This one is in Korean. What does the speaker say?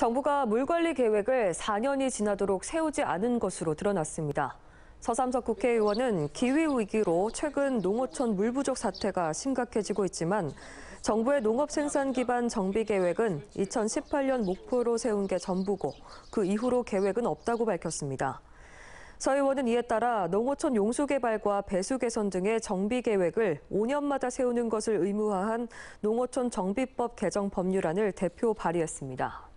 정부가 물관리 계획을 4년이 지나도록 세우지 않은 것으로 드러났습니다. 서삼석 국회의원은 기후 위기로 최근 농어촌 물 부족 사태가 심각해지고 있지만 정부의 농업 생산 기반 정비 계획은 2018년 목표로 세운 게 전부고 그 이후로 계획은 없다고 밝혔습니다. 서 의원은 이에 따라 농어촌 용수 개발과 배수 개선 등의 정비 계획을 5년마다 세우는 것을 의무화한 농어촌 정비법 개정 법률안을 대표 발의했습니다.